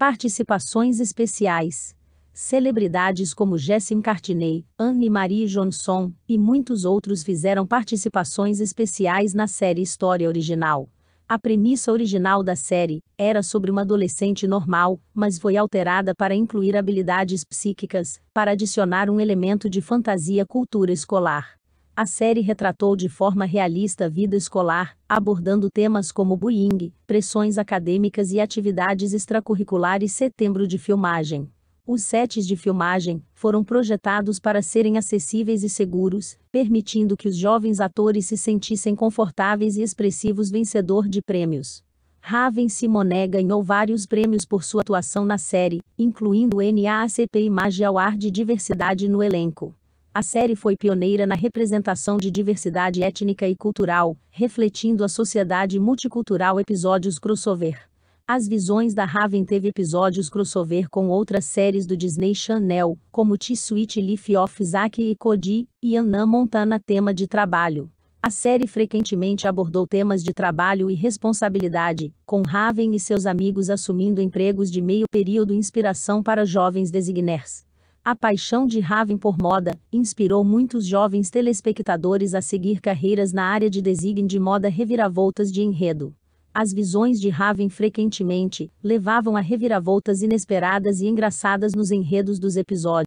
Participações especiais. Celebridades como Jessim Cartiney, Anne-Marie Johnson e muitos outros fizeram participações especiais na série História Original. A premissa original da série era sobre uma adolescente normal, mas foi alterada para incluir habilidades psíquicas, para adicionar um elemento de fantasia cultura escolar. A série retratou de forma realista a vida escolar, abordando temas como bullying, pressões acadêmicas e atividades extracurriculares. Setembro de filmagem. Os sets de filmagem foram projetados para serem acessíveis e seguros, permitindo que os jovens atores se sentissem confortáveis e expressivos vencedor de prêmios. Raven Simone ganhou vários prêmios por sua atuação na série, incluindo o NAACP Image Award de Diversidade no elenco. A série foi pioneira na representação de diversidade étnica e cultural, refletindo a sociedade multicultural episódios crossover. As Visões da Raven teve episódios crossover com outras séries do Disney Channel, como T-Suite Leaf of Zack e Cody, e Anna Montana tema de trabalho. A série frequentemente abordou temas de trabalho e responsabilidade, com Raven e seus amigos assumindo empregos de meio período inspiração para jovens designers. A paixão de Raven por moda inspirou muitos jovens telespectadores a seguir carreiras na área de design de moda reviravoltas de enredo. As visões de Raven frequentemente levavam a reviravoltas inesperadas e engraçadas nos enredos dos episódios.